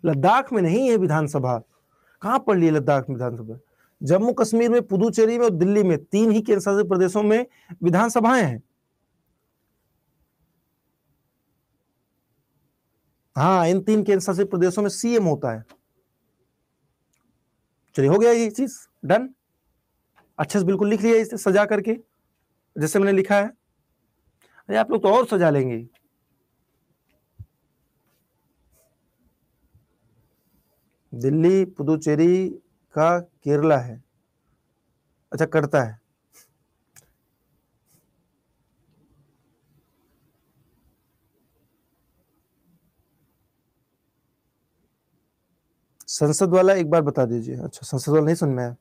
लद्दाख में नहीं है विधानसभा कहां पढ़ लिए लद्दाख में विधानसभा जम्मू कश्मीर में पुदुचेरी में और दिल्ली में तीन ही केंद्र शासित प्रदेशों में विधानसभाएं हैं हाँ इन तीन केंद्र शासित प्रदेशों में सीएम होता है चलिए हो गया ये चीज डन अच्छे से बिल्कुल लिख लिया इसे सजा करके जैसे मैंने लिखा है अरे आप लोग तो और सजा लेंगे दिल्ली पुदुचेरी का केरला है अच्छा करता है संसद वाला एक बार बता दीजिए अच्छा संसद वाला नहीं सुन में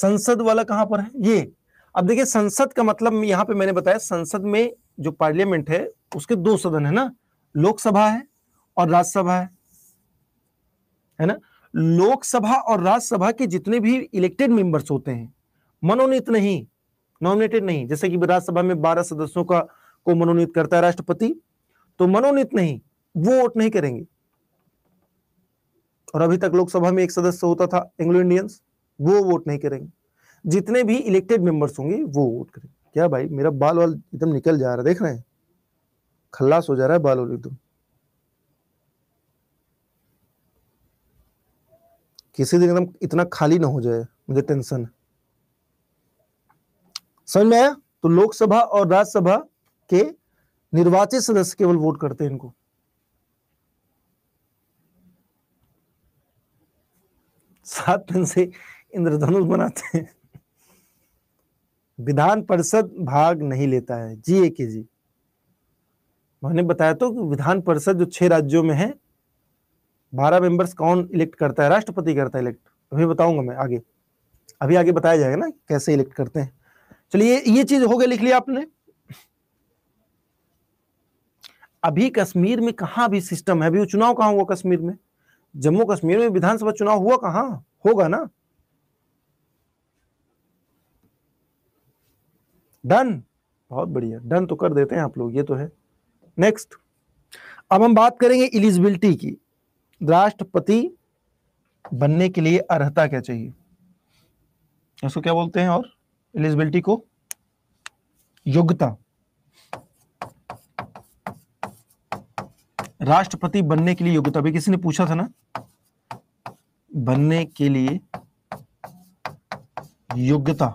संसद वाला कहां पर है ये अब देखिए संसद का मतलब यहाँ पे मैंने बताया संसद में जो पार्लियामेंट है उसके दो सदन है ना लोकसभा है और राज्यसभा है है ना लोकसभा और राज्यसभा के जितने भी इलेक्टेड मेंबर्स होते हैं मनोनीत नहीं नॉमिनेटेड नहीं जैसे कि राज्यसभा में बारह सदस्यों का को मनोनीत करता है राष्ट्रपति तो मनोनीत नहीं वो वोट नहीं करेंगे और अभी तक लोकसभा में एक सदस्य होता था एंग्लो इंडियंस वो वोट नहीं करेंगे जितने भी इलेक्टेड मेंबर्स होंगे वो वोट करें क्या भाई मेरा बाल वाल एकदम निकल जा रहा है देख रहे हैं खल्लास हो जा रहा है बाल वाल एकदम किसी दिन एकदम इतना खाली ना हो जाए मुझे टेंशन समझ में आया तो लोकसभा और राज्यसभा के निर्वाचित सदस्य केवल वोट करते हैं इनको सात दिन से इंद्रधनुष बनाते हैं विधान परिषद भाग नहीं लेता है जी ए के जी मैंने बताया तो विधान परिषद जो छह राज्यों में है बारह मेंबर्स कौन इलेक्ट करता है राष्ट्रपति करता है इलेक्ट अभी बताऊंगा मैं आगे अभी आगे बताया जाएगा ना कैसे इलेक्ट करते हैं चलिए ये चीज हो गया लिख लिया आपने अभी कश्मीर में कहा भी सिस्टम है अभी चुनाव कहा हुआ कश्मीर में जम्मू कश्मीर में विधानसभा चुनाव हुआ कहा होगा ना डन बहुत बढ़िया डन तो कर देते हैं आप लोग ये तो है नेक्स्ट अब हम बात करेंगे इलिजिबिलिटी की राष्ट्रपति बनने के लिए अर्हता क्या चाहिए इसको क्या बोलते हैं और इलिजिबिलिटी को योग्यता राष्ट्रपति बनने के लिए योग्यता भी किसी ने पूछा था ना बनने के लिए योग्यता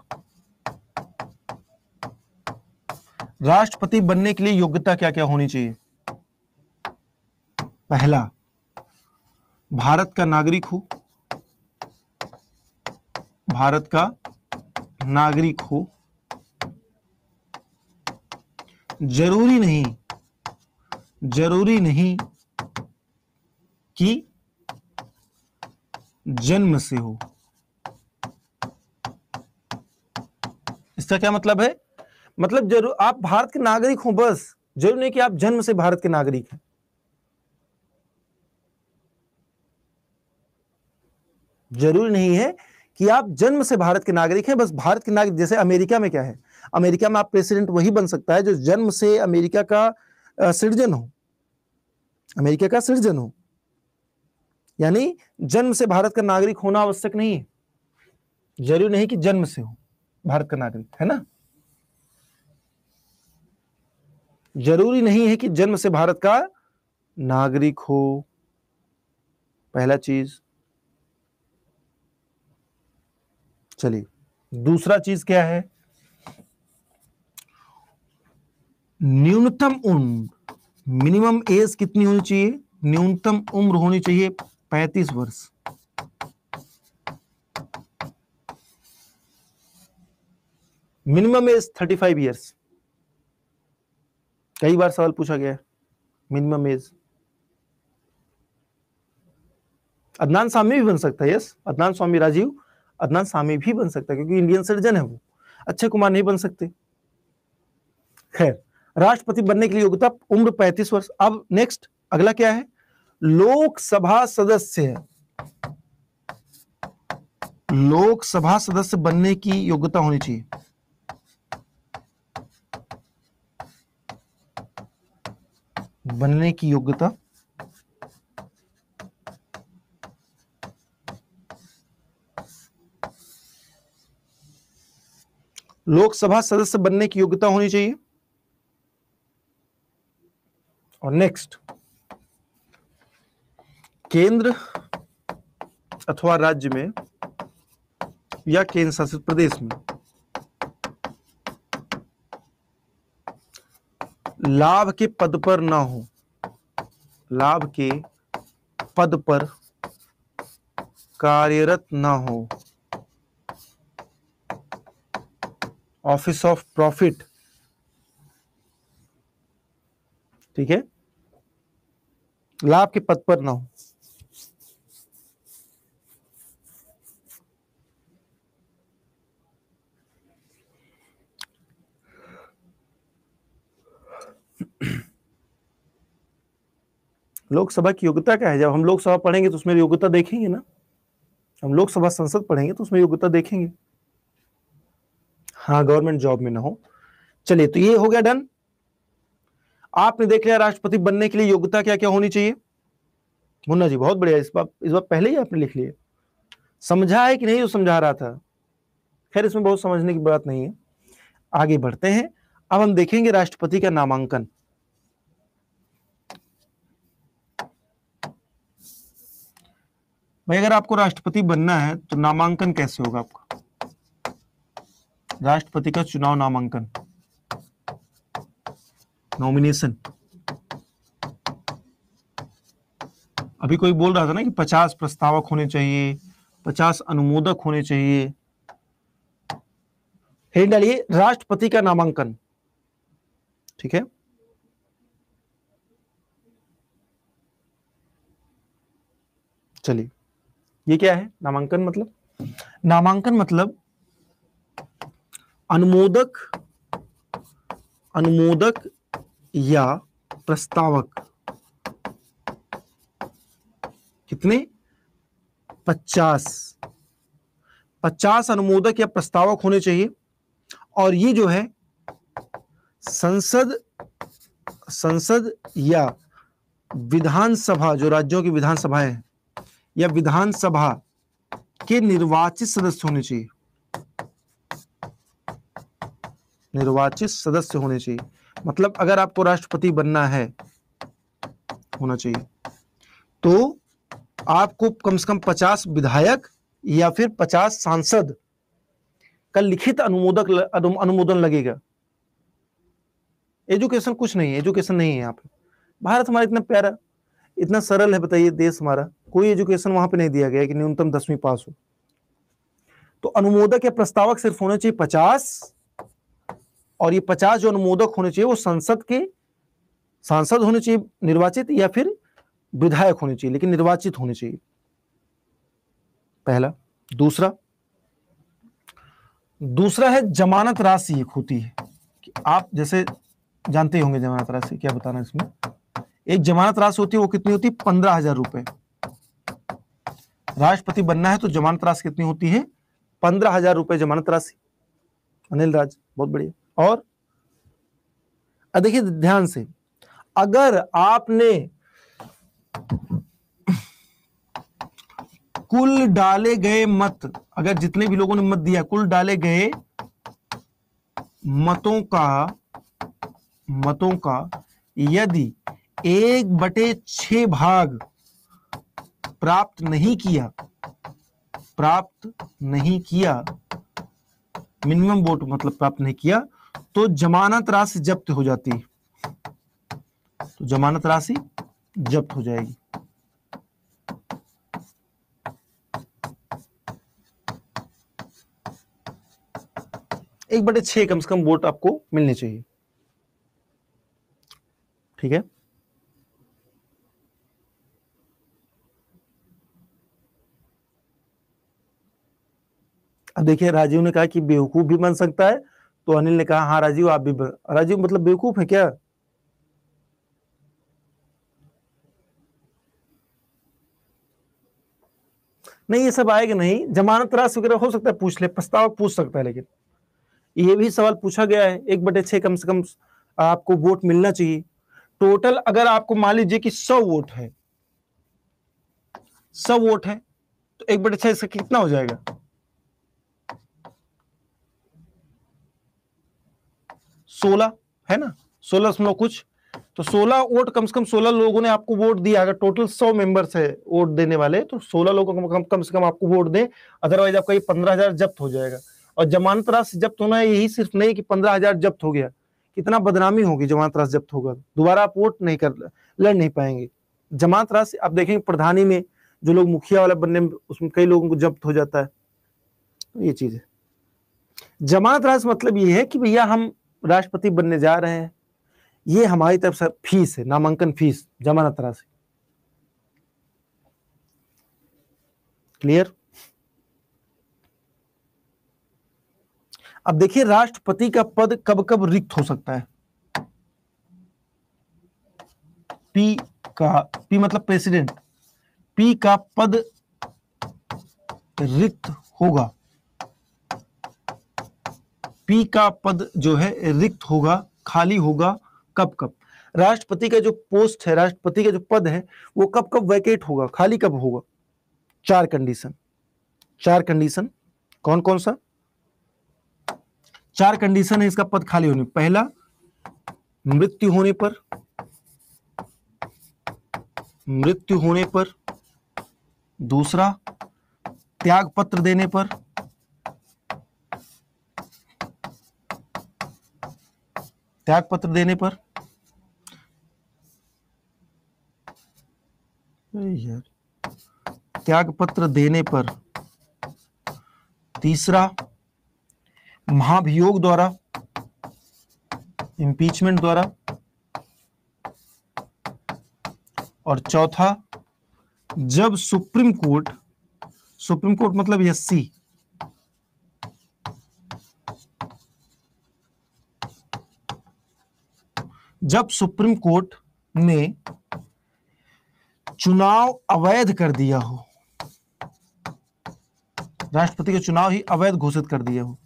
राष्ट्रपति बनने के लिए योग्यता क्या क्या होनी चाहिए पहला भारत का नागरिक हो भारत का नागरिक हो जरूरी नहीं जरूरी नहीं कि जन्म से हो इसका क्या मतलब है मतलब जरूर आप भारत के नागरिक हो बस जरूर नहीं कि आप जन्म से भारत के नागरिक हैं जरूर नहीं है कि आप जन्म से भारत के नागरिक हैं बस भारत के नागरिक जैसे अमेरिका में क्या है अमेरिका में आप प्रेसिडेंट वही बन सकता है जो जन्म से अमेरिका का सृजन हो अमेरिका का सृजन हो यानी जन्म से भारत का नागरिक होना आवश्यक नहीं है जरूरी नहीं कि जन्म से हो भारत का नागरिक है ना जरूरी नहीं है कि जन्म से भारत का नागरिक हो पहला चीज चलिए दूसरा चीज क्या है न्यूनतम उम्र मिनिमम एज कितनी होनी चाहिए न्यूनतम उम्र होनी चाहिए पैंतीस वर्ष minimum age thirty five years कई बार सवाल पूछा गया मिनिमम एज अदनान स्वामी भी बन सकता है यस अदनान स्वामी राजीव अदनान स्वामी भी बन सकता है क्योंकि इंडियन सिटीजन है वो अच्छे कुमार नहीं बन सकते खैर राष्ट्रपति बनने के लिए योग्यता उम्र 35 वर्ष अब नेक्स्ट अगला क्या है लोकसभा सदस्य लोकसभा सदस्य बनने की योग्यता होनी चाहिए बनने की योग्यता लोकसभा सदस्य बनने की योग्यता होनी चाहिए और नेक्स्ट केंद्र अथवा राज्य में या केंद्र शासित प्रदेश में लाभ के पद पर ना हो लाभ के पद पर कार्यरत ना हो ऑफिस ऑफ प्रॉफिट ठीक है लाभ के पद पर ना हो लोकसभा की योग्यता क्या है जब हम लोकसभा पढ़ेंगे तो उसमें योग्यता देखेंगे ना हम लोकसभा संसद पढ़ेंगे तो उसमें योग्यता देखेंगे हाँ गवर्नमेंट जॉब में ना हो चलिए तो ये हो गया डन आपने देख लिया राष्ट्रपति बनने के लिए योग्यता क्या क्या होनी चाहिए मुन्ना जी बहुत बढ़िया इस बार इस बार पहले ही आपने लिख लिया समझा है कि नहीं जो समझा रहा था खैर इसमें बहुत समझने की बात नहीं है आगे बढ़ते हैं अब हम देखेंगे राष्ट्रपति का नामांकन भाई अगर आपको राष्ट्रपति बनना है तो नामांकन कैसे होगा आपका राष्ट्रपति का चुनाव नामांकन नॉमिनेशन अभी कोई बोल रहा था ना कि पचास प्रस्तावक होने चाहिए पचास अनुमोदक होने चाहिए डालिए राष्ट्रपति का नामांकन ठीक है चलिए ये क्या है नामांकन मतलब नामांकन मतलब अनुमोदक अनुमोदक या प्रस्तावक कितने पचास पचास अनुमोदक या प्रस्तावक होने चाहिए और ये जो है संसद संसद या विधानसभा जो राज्यों की विधानसभाएं हैं या विधानसभा के निर्वाचित सदस्य होने चाहिए निर्वाचित सदस्य होने चाहिए मतलब अगर आपको राष्ट्रपति बनना है होना चाहिए तो आपको कम से कम पचास विधायक या फिर पचास सांसद का लिखित अनुमोदक अनुमोदन लगेगा एजुकेशन कुछ नहीं है एजुकेशन नहीं है यहाँ पे भारत हमारा इतना प्यारा इतना सरल है बताइए देश हमारा कोई एजुकेशन वहां पे नहीं दिया गया कि न्यूनतम दसवीं पास हो तो अनुमोदक या प्रस्तावक सिर्फ होने चाहिए पचास और ये पचास जो अनुमोदक होने चाहिए वो संसद के सांसद होने चाहिए निर्वाचित या फिर विधायक होने चाहिए लेकिन निर्वाचित होने चाहिए पहला दूसरा दूसरा है जमानत राशि एक होती है कि आप जैसे जानते ही होंगे जमानत राशि क्या बताना इसमें एक जमानत राशि होती है वो कितनी होती है पंद्रह हजार रुपए राष्ट्रपति बनना है तो जमानत राशि कितनी होती है पंद्रह हजार रुपए जमानत राशि अनिल राज बहुत बढ़िया और देखिए ध्यान से अगर आपने कुल डाले गए मत अगर जितने भी लोगों ने मत दिया कुल डाले गए मतों का मतों का यदि एक बटे छ भाग प्राप्त नहीं किया प्राप्त नहीं किया मिनिमम वोट मतलब प्राप्त नहीं किया तो जमानत राशि जब्त हो जाती तो जमानत राशि जब्त हो जाएगी एक बटे छह कम से कम वोट आपको मिलने चाहिए ठीक है अब देखिए राजीव ने कहा कि बेवकूफ भी बन सकता है तो अनिल ने कहा हाँ राजीव आप भी राजीव मतलब बेवकूफ है क्या नहीं ये सब आएगा नहीं जमानत राशि वगैरह हो सकता है पूछ ले प्रस्ताव पूछ सकता है लेकिन ये भी सवाल पूछा गया है एक बटे छह कम से कम आपको वोट मिलना चाहिए टोटल अगर आपको मान लीजिए कि सौ वोट है सौ वोट है तो एक बटे छह इसका कितना हो जाएगा सोलह है ना सोलह दशमलव कुछ तो सोलह वोट कम से कम सोलह लोगों ने आपको वोट दिया अगर टोटल सौ मेंबर्स है वोट देने वाले तो सोलह लोग कम, कम से कम आपको वोट दें अदरवाइज आपका ये पंद्रह हजार जब्त हो जाएगा और जमानत राशि जब्त होना है यही सिर्फ नहीं कि पंद्रह हजार जब्त हो गया कितना बदनामी होगी जमानत राशि जब्त होगा दोबारा आप वोट नहीं कर लड़ नहीं पाएंगे जमानत राशि आप देखेंगे प्रधानी में जो लोग मुखिया वाला बनने में उसमें कई लोगों को जब्त हो जाता है तो ये चीज है जमानत राशि मतलब ये है कि भैया हम राष्ट्रपति बनने जा रहे हैं ये हमारी तरफ से फीस है नामांकन फीस जमानत राशि क्लियर अब देखिए राष्ट्रपति का पद कब कब रिक्त हो सकता है पी का पी मतलब प्रेसिडेंट पी का पद रिक्त होगा पी का पद जो है रिक्त होगा खाली होगा कब कब राष्ट्रपति का जो पोस्ट है राष्ट्रपति का जो पद है वो कब कब वैकेट होगा खाली कब होगा चार कंडीशन चार कंडीशन कौन कौन सा चार कंडीशन है इसका पद खाली होने पहला मृत्यु होने पर मृत्यु होने पर दूसरा त्याग पत्र देने पर त्याग पत्र देने पर यार त्याग पत्र देने पर तीसरा महाभियोग द्वारा इंपीचमेंट द्वारा और चौथा जब सुप्रीम कोर्ट सुप्रीम कोर्ट मतलब एससी जब सुप्रीम कोर्ट ने चुनाव अवैध कर दिया हो राष्ट्रपति के चुनाव ही अवैध घोषित कर दिया हो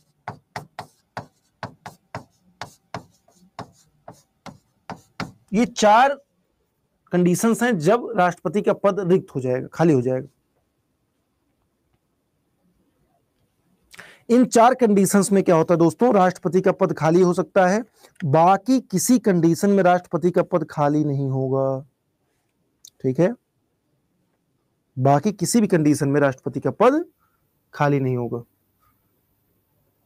ये चार कंडीशंस हैं जब राष्ट्रपति का पद रिक्त हो जाएगा खाली हो जाएगा इन चार कंडीशंस में क्या होता है दोस्तों राष्ट्रपति का पद खाली हो सकता है बाकी किसी कंडीशन में राष्ट्रपति का पद खाली नहीं होगा ठीक है बाकी किसी भी कंडीशन में राष्ट्रपति का पद खाली नहीं होगा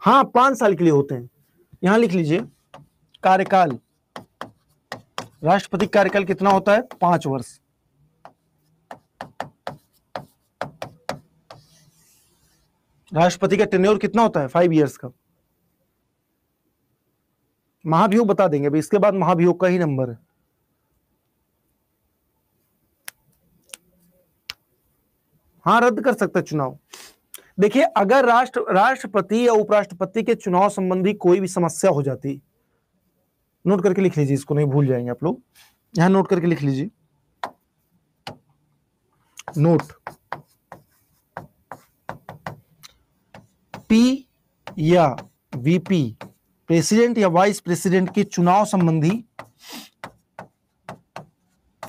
हां पांच साल के लिए होते हैं यहां लिख लीजिए कार्यकाल राष्ट्रपति कार्यकाल कितना होता है पांच वर्ष राष्ट्रपति का टेन्योर कितना होता है फाइव ईयर्स का महाभियोग बता देंगे अभी इसके बाद महाभियोग का ही नंबर है हाँ रद्द कर सकते चुनाव देखिए अगर राष्ट्र राष्ट्रपति या उपराष्ट्रपति के चुनाव संबंधी कोई भी समस्या हो जाती नोट करके लिख लीजिए इसको नहीं भूल जाएंगे आप लोग यहां नोट करके लिख लीजिए नोट पी या वीपी प्रेसिडेंट या वाइस प्रेसिडेंट के चुनाव संबंधी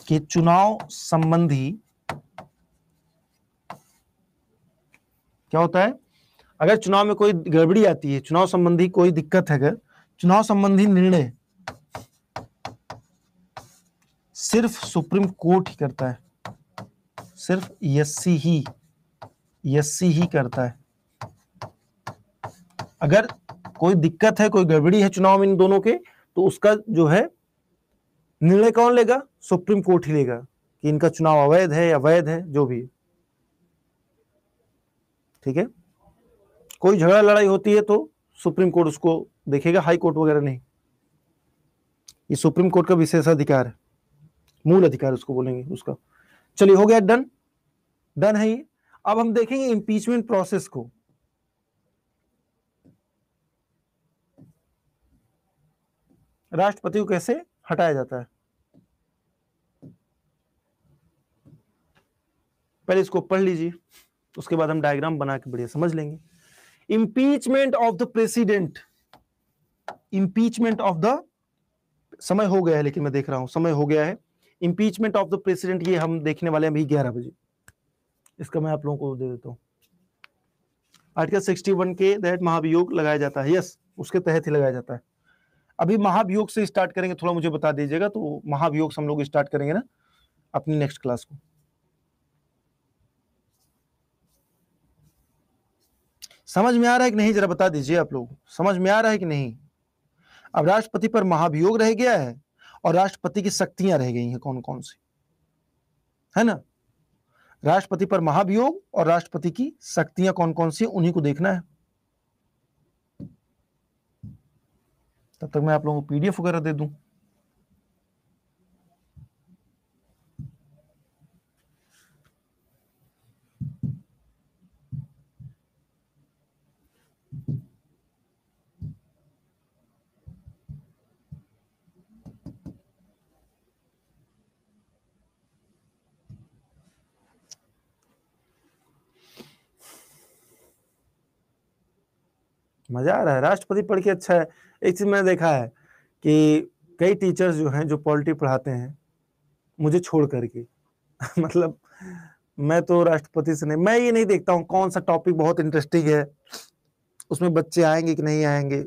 के चुनाव संबंधी क्या होता है अगर चुनाव में कोई गड़बड़ी आती है चुनाव संबंधी कोई दिक्कत है अगर चुनाव संबंधी निर्णय सिर्फ सुप्रीम कोर्ट ही करता है सिर्फ यस्सी ही यस्सी ही करता है अगर कोई दिक्कत है कोई गड़बड़ी है चुनाव में इन दोनों के तो उसका जो है निर्णय कौन लेगा सुप्रीम कोर्ट ही लेगा कि इनका चुनाव अवैध है अवैध है जो भी ठीक है कोई झगड़ा लड़ाई होती है तो सुप्रीम कोर्ट उसको देखेगा हाई कोर्ट वगैरह नहीं ये सुप्रीम कोर्ट का विशेष अधिकार है मूल अधिकार उसको बोलेंगे उसका चलिए हो गया डन डन है ये अब हम देखेंगे इम्पीचमेंट प्रोसेस को राष्ट्रपति को कैसे हटाया जाता है पहले इसको पढ़ लीजिए उसके बाद हम डायग्राम बना के बढ़िया समझ लेंगे impeachment of the president impeachment of the समय हो गया है लेकिन मैं देख रहा हूं समय हो गया है इम्पीचमेंट ऑफ द प्रेसिडेंट ये हम देखने वाले हैं अभी ग्यारह बजे इसका मैं आप लोगों को दे देता हूँ आर्टिकल 61 के तहत महाभियोग लगाया जाता है यस उसके तहत ही लगाया जाता है अभी महाभियोग से स्टार्ट करेंगे थोड़ा मुझे बता दीजिएगा तो महाभियोग से हम लोग स्टार्ट करेंगे ना अपनी नेक्स्ट क्लास को समझ में आ रहा है कि नहीं जरा बता दीजिए आप लोग समझ में आ रहा है कि नहीं अब राष्ट्रपति पर महाभियोग रह गया है और राष्ट्रपति की शक्तियां रह गई हैं कौन कौन सी है ना राष्ट्रपति पर महाभियोग और राष्ट्रपति की शक्तियां कौन कौन सी उन्हीं को देखना है तब तक मैं आप लोगों को पीडीएफ वगैरह दे दूं मजा आ रहा है राष्ट्रपति पढ़ के अच्छा है एक चीज मैंने देखा है कि कई टीचर्स जो हैं जो पॉलिटी पढ़ाते हैं मुझे छोड़ करके मतलब मैं तो राष्ट्रपति से नहीं मैं ये नहीं देखता हूँ कौन सा टॉपिक बहुत इंटरेस्टिंग है उसमें बच्चे आएंगे कि नहीं आएंगे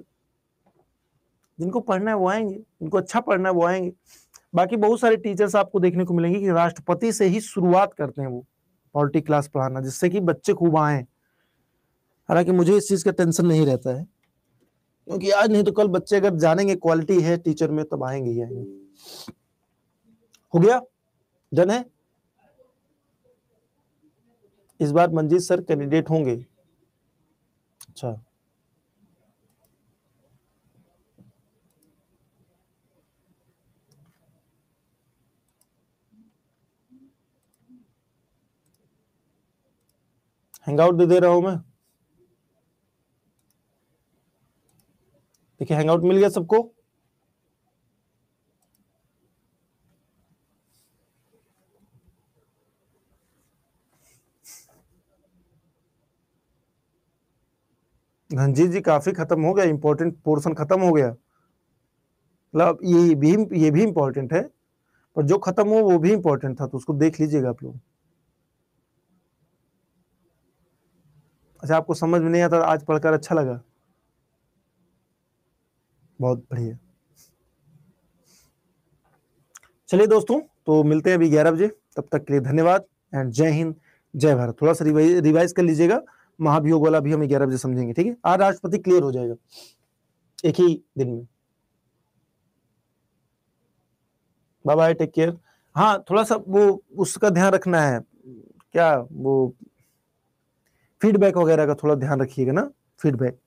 जिनको पढ़ना है वो आएंगे जिनको अच्छा पढ़ना है वो आएंगे बाकी बहुत सारे टीचर्स आपको देखने को मिलेंगे कि राष्ट्रपति से ही शुरुआत करते हैं वो पॉलिटी क्लास पढ़ाना जिससे कि बच्चे खूब आए हालांकि मुझे इस चीज़ का टेंशन नहीं रहता है क्योंकि आज नहीं तो कल बच्चे अगर जानेंगे क्वालिटी है टीचर में तब आएंगे ही आएंगे हो गया डन है इस बार मंजीत सर कैंडिडेट होंगे अच्छा हैंगआउट दे दे रहा हूं मैं देखिए हैंगआउट मिल गया सबको घनजीत जी काफी खत्म हो गया इंपॉर्टेंट पोर्शन खत्म हो गया मतलब ये भी ये भी इंपॉर्टेंट है पर जो खत्म हो वो भी इंपॉर्टेंट था तो उसको देख लीजिएगा आप लोग अच्छा आपको समझ में नहीं आता आज पढ़कर अच्छा लगा बहुत बढ़िया चलिए दोस्तों तो मिलते हैं अभी ग्यारह बजे तब तक के लिए धन्यवाद एंड जय हिंद जय भारत थोड़ा सा रिवाइज कर लीजिएगा महाभियोग वाला भी हम ग्यारह बजे समझेंगे ठीक है आज राष्ट्रपति क्लियर हो जाएगा एक ही दिन में बाय बाय टेक केयर हाँ थोड़ा सा वो उसका ध्यान रखना है क्या वो फीडबैक वगैरह का थोड़ा ध्यान रखिएगा ना फीडबैक